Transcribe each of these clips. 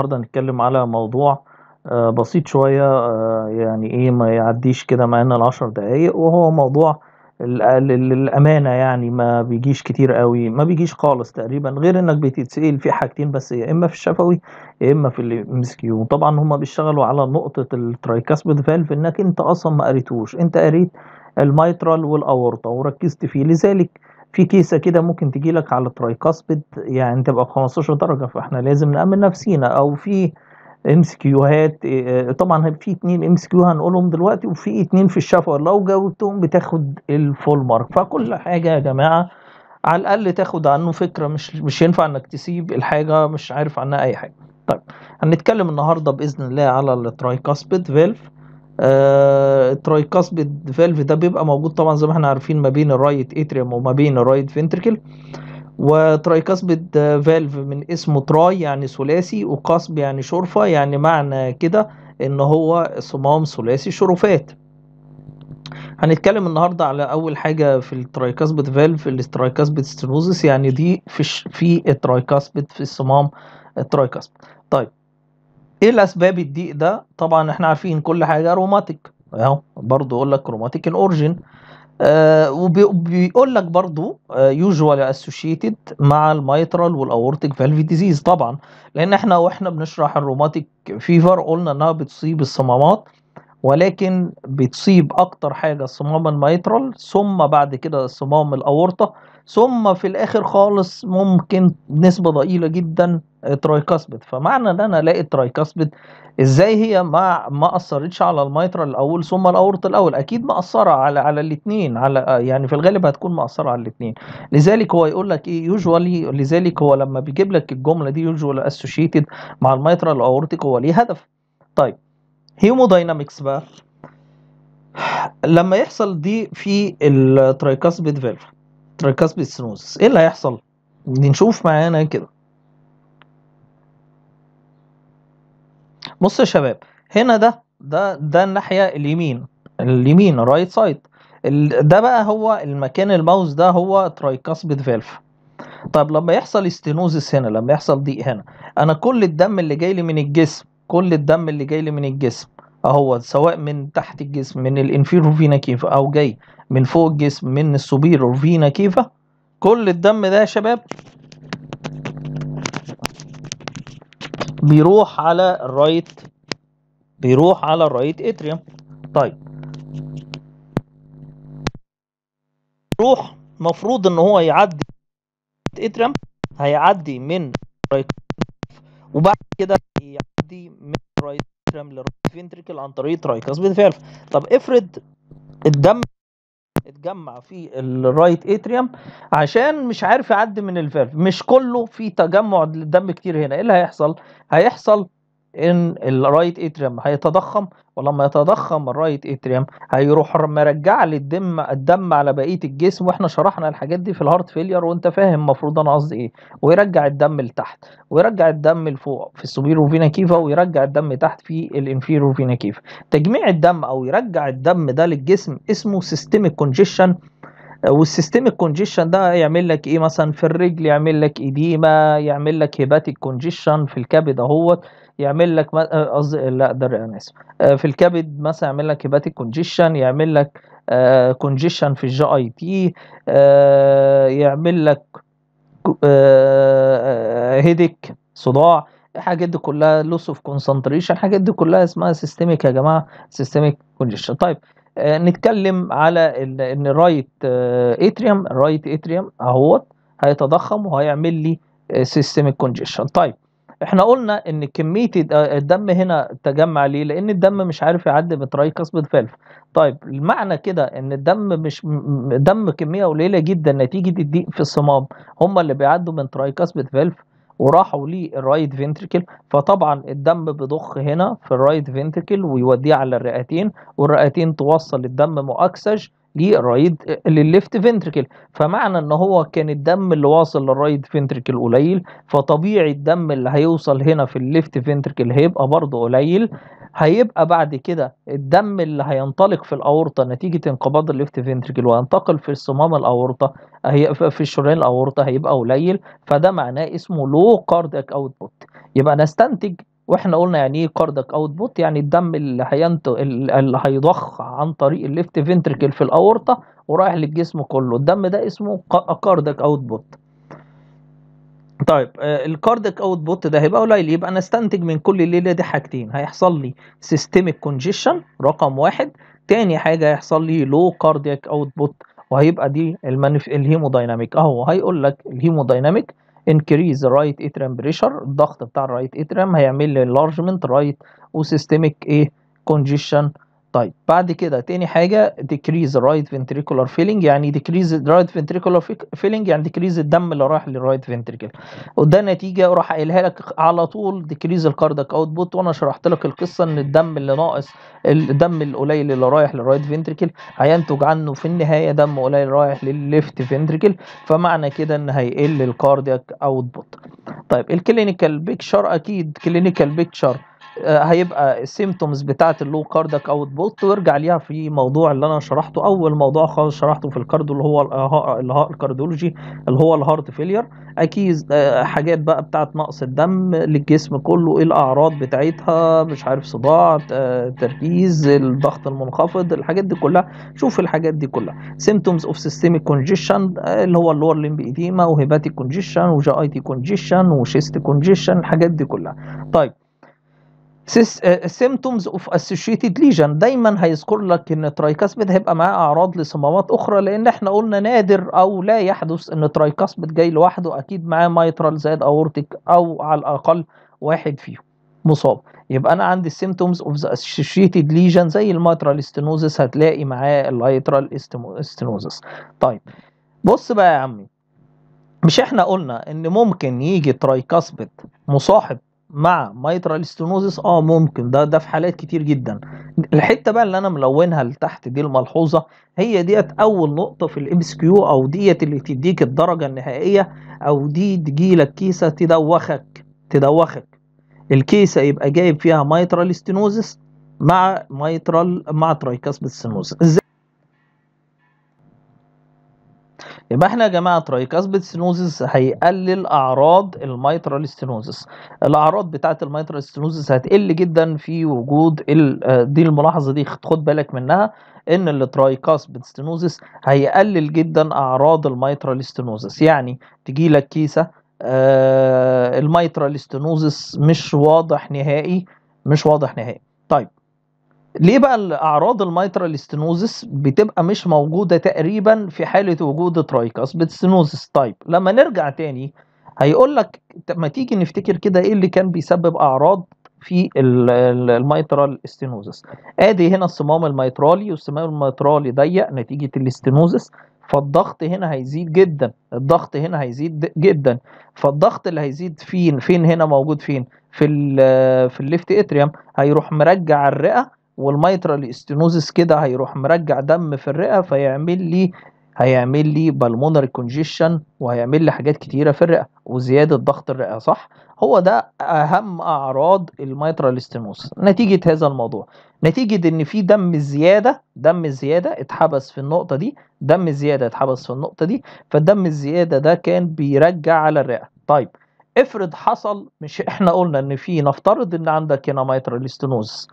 النهارده هنتكلم على موضوع آه، بسيط شوية آه، يعني ايه ما يعديش كده معانا العشر دقايق وهو موضوع الأمانة يعني ما بيجيش كتير قوي ما بيجيش خالص تقريبا غير انك بتتسأل في حاجتين بس يا اما في الشفوي يا اما في المسكيو طبعا هما بيشتغلوا على نقطة الترايكاسبيد فالف انك انت اصلا ما قريتوش انت قريت الميترال والاورطة وركزت فيه لذلك في كيسه كده ممكن تجي لك على الترايكاسبيد يعني تبقى ب 15 درجه فاحنا لازم نامن نفسينا او في ام سي كيوهات إيه، إيه، طبعا في اتنين ام سي كيو هنقولهم دلوقتي وفي اتنين في الشفا لو جاوبتهم بتاخد الفول مارك فكل حاجه يا جماعه على الاقل تاخد عنه فكره مش مش ينفع انك تسيب الحاجه مش عارف عنها اي حاجه طيب هنتكلم النهارده باذن الله على الترايكاسبيد فيلف آه فالف ده بيبقى موجود طبعا زي ما احنا عارفين ما بين الرايت اتريوم وما بين الرايت فنتركل وترايكاسبيد فالف من اسمه تراي يعني ثلاثي وقاسب يعني شرفة يعني معنى كده ان هو صمام ثلاثي شرفات هنتكلم النهاردة على أول حاجة في الترايكاسبيد فالف الترايكاسبيد ستينوزس يعني دي في في الترايكاسبيد في الصمام الترايكاسبيد طيب ايه الاسباب الضيق ده طبعا احنا عارفين كل حاجه روماتيك اهو برضه يقول لك روماتيك اورجن آه وبيقول لك برضو يوجوال آه اسوشيتد مع الميترال والاورتيك فالف ديزيز طبعا لان احنا واحنا بنشرح الروماتيك فيفر قلنا انها بتصيب الصمامات ولكن بتصيب اكتر حاجه الصمام الميترال ثم بعد كده صمام الاورطه ثم في الاخر خالص ممكن نسبه ضئيله جدا آه، ترايكاسبت فمعنى ان انا الاقي ترايكاسبت ازاي هي ما ما اثرتش على الميترا الاول ثم الاورط الاول اكيد مأثره على على الاثنين على آه، يعني في الغالب هتكون مأثره على الاثنين لذلك هو يقول لك ايه يوجوالي لذلك هو لما بيجيب لك الجمله دي يوجوال اسوشيتد مع الميترا الاورطيك هو ليه هدف طيب هيموداينامكس بقى لما يحصل دي في الترايكاسبيد فالف تركز بالسينوس ايه اللي هيحصل نشوف معانا كده بص يا شباب هنا ده ده ده الناحيه اليمين اليمين رايت سايد ده بقى هو المكان الماوس ده هو ترايكاسبيد فالف طب لما يحصل استينوزس هنا لما يحصل ضيق هنا انا كل الدم اللي جاي لي من الجسم كل الدم اللي جاي لي من الجسم اهو سواء من تحت الجسم من الانفيرو فينا كيف او جاي من فوق الجسم من السوبيرور فينا كيفا كل الدم ده يا شباب بيروح على الرايت بيروح على الرايت اتريوم طيب بيروح مفروض ان هو يعدي اتريوم هيعدي من رايت وبعد كده يعدي من رايت اتريوم للرايت فينتريكل عن طريق ترايكس بالفعل طب افرض الدم اتجمع في الرايت اتريوم عشان مش عارف يعدي من الفالف مش كله في تجمع للدم كتير هنا ايه اللي هيحصل هيحصل ان الرايت اتريوم هيتضخم ولما يتضخم الرايت اتريوم هيروح مرجع لي الدم الدم على بقيه الجسم واحنا شرحنا الحاجات دي في الهارت فيلير وانت فاهم المفروض انا قصدي ايه ويرجع الدم لتحت ويرجع الدم لفوق في السوبيرو فينا كيفا ويرجع الدم تحت في الانفيرو فينا كيفا تجميع الدم او يرجع الدم ده للجسم اسمه سيستميك كونجيشن والسيستميك كونجيشن ده يعمل لك ايه مثلا في الرجل يعمل لك ايديما يعمل لك هيباتيك كونجيشن في الكبد اهوت يعمل لك آه، قصدي لا ده انا اسف آه، في الكبد مثلا يعمل لك هيباتيك كونجيشن يعمل لك كونجيشن آه، في الجي اي تي يعمل لك هيديك صداع الحاجات دي كلها لوس اوف كونسنتريشن الحاجات دي كلها اسمها سيستميك يا جماعه سيستميك كونجيشن طيب آه، نتكلم على ان الرايت اتريوم الرايت اتريوم اهوت هيتضخم وهيعمل لي سيستميك آه، كونجيشن طيب احنا قلنا ان كميه آه، الدم هنا تجمع ليه لان الدم مش عارف يعدي بترايكس بالفلف طيب المعنى كده ان الدم مش دم كميه قليله جدا نتيجه الضيق في الصمام هم اللي بيعدوا من ترايكس بالفلف وراحوا للرايت فنتركل فطبعا الدم بيضخ هنا في الرايت فنتركل ويوديه على الرئتين والرئتين توصل الدم مؤكسج للرايت للليفت فنتركل فمعنى ان هو كان الدم اللي واصل للرايت فنتركل قليل فطبيعي الدم اللي هيوصل هنا في الليفت فنتركل هيبقى برضه قليل هيبقى بعد كده الدم اللي هينطلق في الاورطه نتيجه انقباض الليفت فينتريكل وينتقل في صمام الاورطه هي في الشرايين الاورطه هيبقى قليل فده معناه اسمه لو كاردياك اوتبوت يبقى نستنتج واحنا قلنا يعني ايه كاردك اوتبوت يعني الدم اللي هينت اللي هيضخ عن طريق الليفت فينتريكل في الاورطه ورايح للجسم كله الدم ده اسمه كاردك اوتبوت طيب الكاردك اوت بوت ده هيبقى قليل يبقى انا استنتج من كل الليله دي حاجتين هيحصل لي سيستميك كونجيشن رقم واحد تاني حاجه هيحصل لي لو كاردك اوت بوت وهيبقى دي المنف... الهيمودايناميك اهو هيقول لك الهيمودايناميك انكريز رايت اتريم بريشر الضغط بتاع الرايت اتريم هيعمل لي انلارجمنت رايت وسيستميك ايه كونجيشن طيب بعد كده تاني حاجة decrease right ventricular filling يعني decrease right ventricular filling يعني decrease الدم اللي رايح للرايت ventricle وده نتيجة راح قايلها لك على طول decrease الكاردك output وانا شرحت لك القصة ان الدم اللي ناقص الدم القليل اللي رايح للرايت ventricle هينتج عنه في النهاية دم قليل رايح للليفت ventricle فمعنى كده ان هيقل الكاردياك output طيب الكلينيكال بيكشر اكيد كلينيكال بيكشر آه، هيبقى السيمتومز بتاعه اللو كاردك اوت بوت وارجع ليها في موضوع اللي انا شرحته اول موضوع خالص شرحته في الكاردو اللي هو اللي الكارديولوجي آه، اللي هو الهارت فيلير اكيد آه، حاجات بقى بتاعه نقص الدم للجسم كله ايه الاعراض بتاعتها مش عارف صداع تركيز الضغط المنخفض الحاجات دي كلها شوف الحاجات دي كلها سيمتومز اوف سيستميك كونجيشن اللي هو اللور لمب ايديما وهيباتيك كونجيشن وجي اي تي كونجيشن وشيست كونجيشن الحاجات دي كلها طيب سيمتومز اوف اسوشيتد ليجن دايما هيذكر لك ان ترايكاسبيد هيبقى معاه اعراض لصمامات اخرى لان احنا قلنا نادر او لا يحدث ان ترايكاسبيد جاي لوحده اكيد معاه مايترال زائد اورتيك او على الاقل واحد فيهم مصاب يبقى انا عندي سيمتومز اوف ذا اسوشيتد ليجن زي المايترال استنوزس هتلاقي معاه اللايترال استنوزس طيب بص بقى يا عمي مش احنا قلنا ان ممكن يجي ترايكاسبيد مصاحب مع ميترال ستينوزس اه ممكن ده ده في حالات كتير جدا الحته بقى اللي انا ملونها لتحت دي الملحوظه هي ديت اول نقطه في الام اس كيو او ديت اللي تديك الدرجه النهائيه او دي تجيلك كيسه تدوخك تدوخك الكيسه يبقى جايب فيها ميترال ستينوزس مع ميترال مع ترايكاسب ستينوزس يبقى احنا يا جماعه ترايكاسبيد ستينوزس هيقلل اعراض الميترال ستينوزس الاعراض بتاعه الميترال ستينوزس هتقل جدا في وجود دي الملاحظه دي خد بالك منها ان الترايكاسبيد ستينوزس هيقلل جدا اعراض الميترال ستينوزس يعني تجي لك كيسه آه، الميترال ستينوزس مش واضح نهائي مش واضح نهائي طيب ليه بقى الاعراض الميترال ستينوزس بتبقى مش موجوده تقريبا في حاله وجود ترايكاس بتستينوزس تايب لما نرجع تاني هيقول لك ما تيجي نفتكر كده ايه اللي كان بيسبب اعراض في الميترال ستينوزس ادي هنا الصمام الميترالي والصمام الميترالي ضيق نتيجه الاستينوزس فالضغط هنا هيزيد جدا الضغط هنا هيزيد جدا فالضغط اللي هيزيد فين فين هنا موجود فين في الـ في الليفت اتريوم هيروح مرجع الرئه والميترال استينوزس كده هيروح مرجع دم في الرئه فيعمل لي هيعمل لي بالمونري كونجيشن وهيعمل لي حاجات كتيره في الرئه وزياده ضغط الرئه صح هو ده اهم اعراض الميترال ستينوس نتيجه هذا الموضوع نتيجه ان في دم زياده دم زياده اتحبس في النقطه دي دم زياده اتحبس في النقطه دي فالدم الزياده ده كان بيرجع على الرئه طيب افرض حصل مش احنا قلنا ان في نفترض ان عندك هنا ميترال ستينوس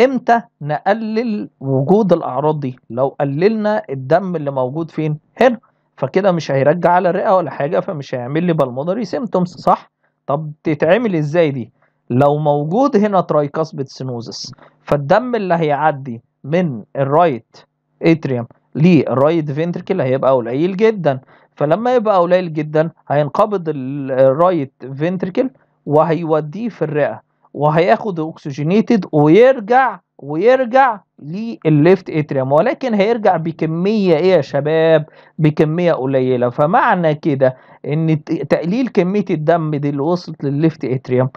امتى نقلل وجود الاعراض دي لو قللنا الدم اللي موجود فين هنا فكده مش هيرجع على الرئه ولا حاجه فمش هيعمل لي بالمونري سيمتومز صح طب تتعمل ازاي دي لو موجود هنا ترايكاسبيد سينوزس فالدم اللي هيعدي من الرايت اتريوم للرايت فينتريكل هيبقى قليل جدا فلما يبقى قليل جدا هينقبض الرايت فينتريكل وهيوديه في الرئه وهياخد اكسجينيتد ويرجع ويرجع للليفت اتريم ولكن هيرجع بكميه ايه يا شباب بكميه قليله فمعنى كده ان تقليل كميه الدم دي اللي وصلت للليفت اتريم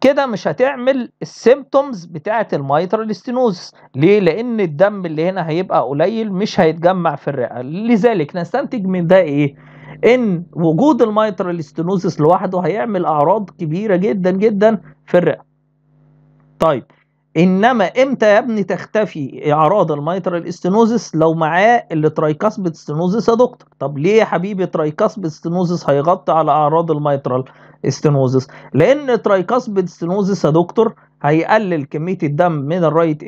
كده مش هتعمل السيمبتومز بتاعه الميترال ستينوز ليه لان الدم اللي هنا هيبقى قليل مش هيتجمع في الرئه لذلك نستنتج من ده ايه ان وجود الميترال ستينوزس لوحده هيعمل اعراض كبيره جدا جدا في الرئه طيب انما امتى يا ابني تختفي اعراض الميترال استينوزس لو معاه اللي ترايكاسبيد يا دكتور طب ليه يا حبيبي ترايكاسبيد ستينوزس هيغطي على اعراض الميترال استينوزس لان ترايكاسبيد ستينوزس يا دكتور هيقلل كميه الدم من الرايت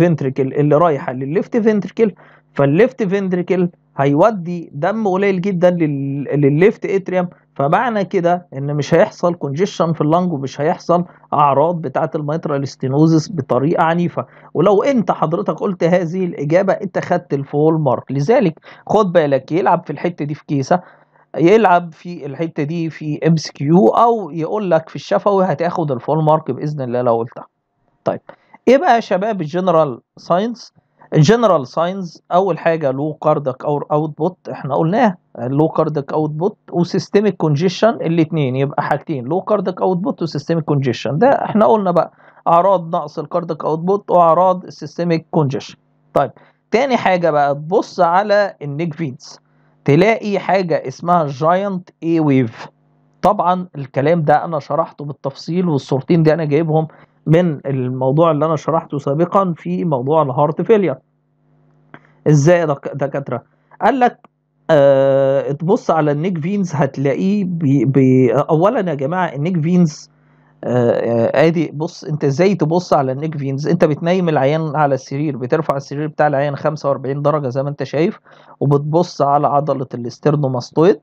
فنتريكل اللي رايحه للليفت فنتريكل فالليفت فنتريكل هيودي دم قليل جدا للليفت اتريم فمعنى كده ان مش هيحصل كونجيشن في اللنج ومش هيحصل اعراض بتاعه الميترال ستينوزس بطريقه عنيفه ولو انت حضرتك قلت هذه الاجابه انت خدت الفول مارك لذلك خد بالك يلعب في الحته دي في كيسه يلعب في الحته دي في ام كيو او يقول لك في الشفوي هتاخد الفول مارك باذن الله لو قلتها طيب ايه بقى يا شباب الجنرال ساينس الجنرال ساينز اول حاجه لو كاردك او اوتبوت احنا قلناها لو كاردك اوتبوت وسيستميك كونجيشن الاثنين يبقى حاجتين لو كاردك اوتبوت وسيستميك كونجيشن ده احنا قلنا بقى اعراض نقص الكاردك اوتبوت واعراض السيستميك كونجيشن طيب تاني حاجه بقى تبص على النيك فينز تلاقي حاجه اسمها جاينت اي ويف طبعا الكلام ده انا شرحته بالتفصيل والصورتين دي انا جايبهم من الموضوع اللي انا شرحته سابقا في موضوع الهارت فيلير ازاي يا دكاتره قال لك أه تبص على النيك فينز هتلاقيه بي بي اولا يا جماعه النيك فينز ادي آه آه بص انت ازاي تبص على النيك فينز انت بتنيم العيان على السرير بترفع السرير بتاع العيان 45 درجه زي ما انت شايف وبتبص على عضله الاسترنوماستويد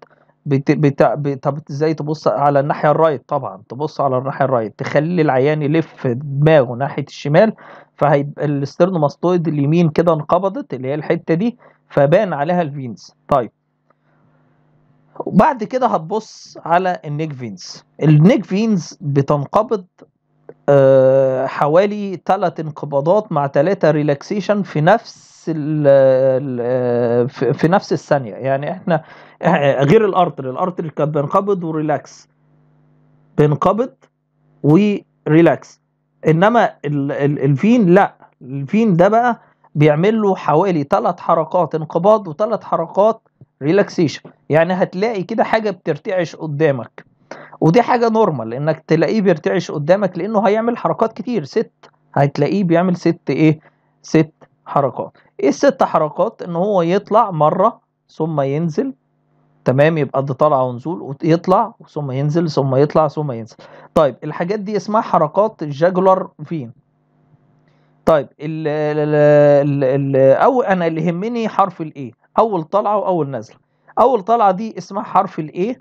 بت... بت... بت... طب ازاي تبص على الناحيه الرايت طبعا تبص على الناحيه الرايت تخلي العيان يلف دماغه ناحيه الشمال فهيبقى الاسترنوماستويد اليمين كده انقبضت اللي هي الحته دي فبان عليها الفينز طيب وبعد كده هتبص على النيك فينز النيك فينز بتنقبض آه، حوالي ثلاث انقباضات مع ثلاثه ريلاكسيشن في نفس الـ في نفس الثانيه يعني احنا غير الارتر الارتر كان بينقبض وريلاكس بينقبض وريلاكس انما الفين لا الفين ده بقى بيعمل له حوالي ثلاث حركات انقباض وثلاث حركات ريلاكسيشن يعني هتلاقي كده حاجه بترتعش قدامك ودي حاجه نورمال انك تلاقيه بيرتعش قدامك لانه هيعمل حركات كتير ست هتلاقيه بيعمل ست ايه ست حركات ايه الست حركات ان هو يطلع مرة ثم ينزل تمام يبقى ده طلعه ونزول ويطلع ثم ينزل ثم يطلع ثم ينزل طيب الحاجات دي اسمها حركات الجاجولار فين طيب ال ال ال الـ او انا اللي يهمني حرف الايه اول طلعه واول نزله اول طلعه دي اسمها حرف الايه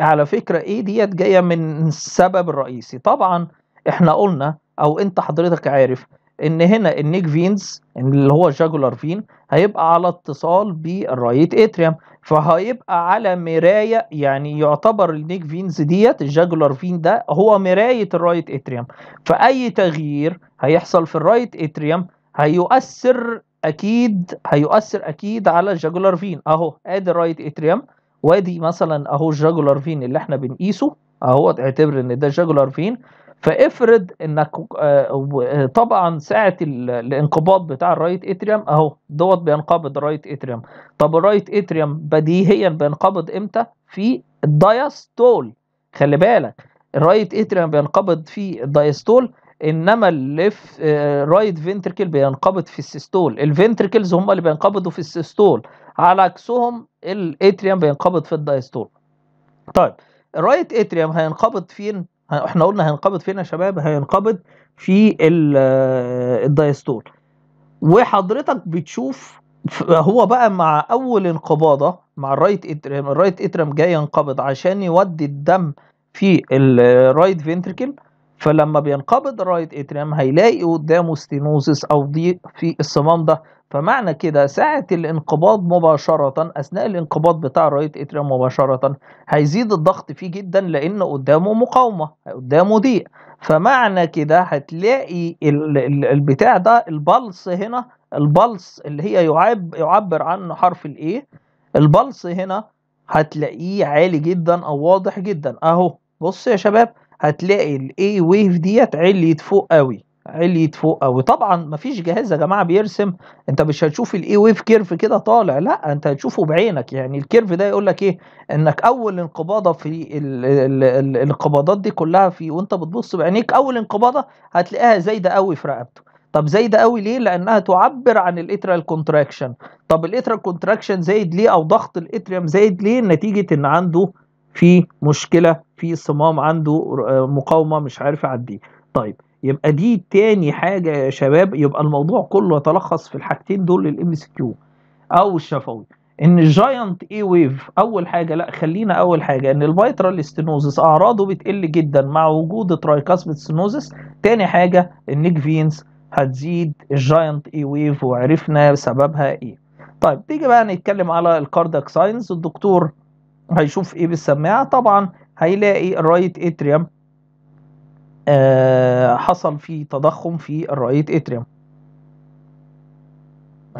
على فكره ايه ديت جايه من السبب الرئيسي طبعا احنا قلنا او انت حضرتك عارف ان هنا النيك فينز اللي هو الجاجولار فين هيبقى على اتصال بالرايت اتريوم فهيبقى على مرايه يعني يعتبر النيك فينز ديت الجاجولار فين ده هو مرايه الرايت اتريوم فاي تغيير هيحصل في الرايت اتريوم هيؤثر اكيد هيؤثر اكيد على الجاجولار فين اهو ادي الرايت اتريوم وادي مثلا اهو الجاجولار فين اللي احنا بنقيسه اهو اعتبر ان ده جاجولار فين فافرض انك آه، طبعا ساعه الانقباض بتاع الرايت اتريوم اهو دوت بينقبض الرايت اتريوم طب الرايت اتريوم بديهيا بينقبض امتى في الدايستول خلي بالك الرايت اتريوم بينقبض في الدايستول انما الليف آه، رايت فينتركل بينقبض في السيستول الفنتركلز هم اللي بينقبضوا في السيستول على عكسهم الاتريوم بينقبض في الدايستول طيب الرايت اتريوم هينقبض فين احنا قلنا هينقبض فين يا شباب هينقبض في آه، الدايستول وحضرتك بتشوف هو بقى مع اول انقباضه مع الرايت اترم الرايت اترم جاي ينقبض عشان يودي الدم في الرايت آه، فينتركل فلما بينقبض الرايت اتريم هيلاقي قدامه ستينوزس او ضيق في الصمام ده فمعنى كده ساعة الانقباض مباشرة أثناء الانقباض بتاع الرايت اتريم مباشرة هيزيد الضغط فيه جدا لأن قدامه مقاومة قدامه ضيق فمعنى كده هتلاقي البتاع ده البلص هنا البلص اللي هي يعب يعبر عنه حرف الايه البلص هنا هتلاقيه عالي جدا أو واضح جدا أهو بص يا شباب هتلاقي الاي ويف ديت عليت فوق قوي عليت فوق قوي طبعا مفيش جهاز يا جماعه بيرسم انت مش هتشوف الاي ويف كيرف كده طالع لا انت هتشوفه بعينك يعني الكيرف ده يقول لك ايه انك اول انقباضه في الانقباضات دي كلها في وانت بتبص بعينيك اول انقباضه هتلاقيها زايده قوي في رقبته طب زايده قوي ليه لانها تعبر عن الاتريال كونتراكشن طب الاتريال كونتراكشن زايد ليه او ضغط الاتريوم زايد ليه نتيجه ان عنده في مشكله في صمام عنده آه، مقاومه مش عارف اعديه طيب يبقى دي تاني حاجه يا شباب يبقى الموضوع كله يتلخص في الحاجتين دول الام اس كيو او الشفوي ان الجاينت اي ويف اول حاجه لا خلينا اول حاجه ان الفيترال ستينوزس اعراضه بتقل جدا مع وجود ترايكاسميد ستينوزس تاني حاجه النيك فينز هتزيد الجاينت اي ويف وعرفنا سببها ايه طيب تيجي بقى نتكلم على الكاردك ساينز الدكتور هيشوف ايه بالسماعه طبعا هيلاقي الرايت اتريم آه حصل فيه تضخم في الرايت اتريم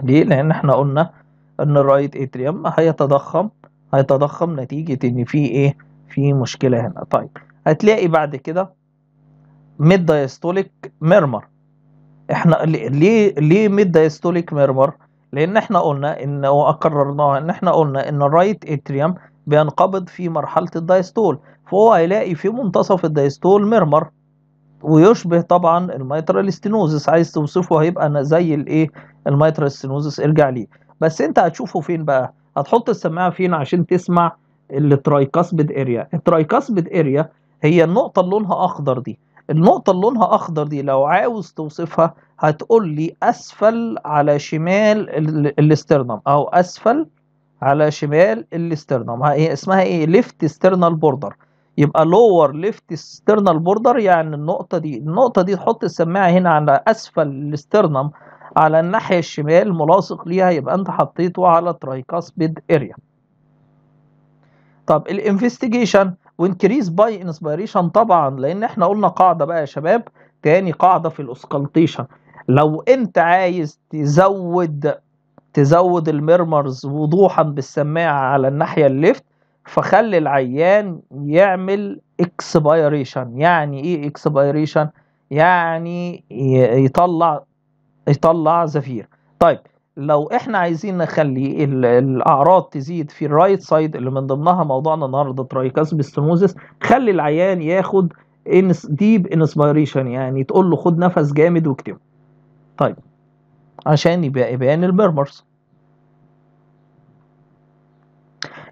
ليه لان احنا قلنا ان الرايت اتريم هيتضخم هيتضخم نتيجه ان في ايه في مشكله هنا طيب هتلاقي بعد كده ميد دايستوليك ميرمر احنا ليه ليه ميد دايستوليك ميرمر لان احنا قلنا ان وقررناها ان احنا قلنا ان الرايت اتريم بينقبض في مرحلة الدايستول فهو هيلاقي في منتصف الدايستول مرمر ويشبه طبعا الميترال ستينوزس عايز توصفه هيبقى زي الايه الميترال ستينوزس ارجع ليه بس انت هتشوفه فين بقى هتحط السماعه فين عشان تسمع الترايكاسبيد اريا الترايكاسبيد اريا هي النقطه اللي لونها اخضر دي النقطه اللي لونها اخضر دي لو عاوز توصفها هتقول لي اسفل على شمال الاسترنم او اسفل على شمال الاسترنم إيه، اسمها ايه ليفت استرنال بوردر يبقى لور ليفت استرنال بوردر يعني النقطه دي النقطه دي تحط السماعه هنا على اسفل الاسترنم على الناحيه الشمال ملاصق ليها يبقى انت حطيته على ترايكاسبيد اريا طب الانفستيجيشن وانكريز باي انسبيريشن طبعا لان احنا قلنا قاعده بقى يا شباب تاني قاعده في الاسكالتيشن لو انت عايز تزود تزود الميرمرز وضوحا بالسماعة على الناحية الليفت فخلي العيان يعمل اكسبيريشن يعني ايه اكسبيريشن يعني يطلع يطلع زفير طيب لو احنا عايزين نخلي الاعراض تزيد في الرايت سايد اللي من ضمنها موضوعنا النهارده ترايكاس ستيموزس خلي العيان ياخد ديب انسبيريشن يعني تقول له خد نفس جامد واكتبه طيب عشان يبقى يبان يعني الميرمرز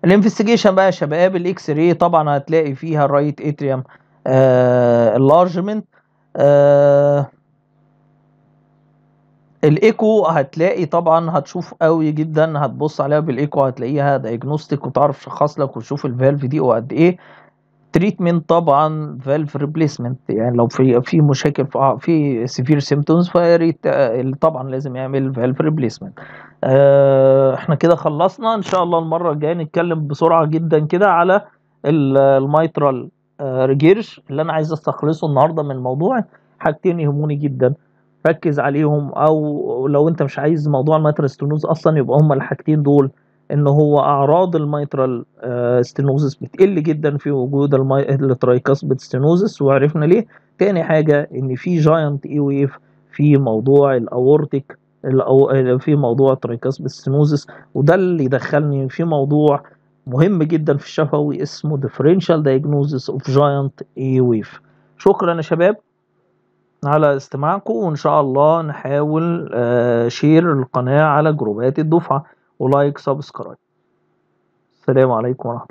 الانفستيجيشن بقى يا شباب الاكس راي طبعا هتلاقي فيها الرايت اتريوم انلارجمنت الايكو هتلاقي طبعا هتشوف قوي جدا هتبص عليها بالايكو هتلاقيها دايجنوستيك وتعرف شخص لك وتشوف الفالف دي وقد ايه تريتمنت طبعا فالف ريبليسمنت يعني لو في في مشاكل في سيفير سيمتومز آه، طبعا لازم يعمل فالف ريبليسمنت آه، احنا كده خلصنا ان شاء الله المره الجايه نتكلم بسرعه جدا كده على الميترال آه، ريجيرش اللي انا عايز استخلصه النهارده من الموضوع حاجتين يهموني جدا ركز عليهم او لو انت مش عايز موضوع الميترال ستنوز اصلا يبقى هما الحاجتين دول ان هو اعراض الميترال آه، ستنوزس بتقل جدا في وجود الترايكاسبت ستنوزس وعرفنا ليه تاني حاجه ان في جاينت اي ويف في موضوع الاورتيك او في موضوع تريكاسبس سينوزس وده اللي دخلني في موضوع مهم جدا في الشفوي اسمه differential diagnosis of giant a wave شكرا يا شباب على استماعكم وان شاء الله نحاول شير آه، القناة على جروبات الدفعة ولايك سبسكرايب السلام عليكم ورحمة الله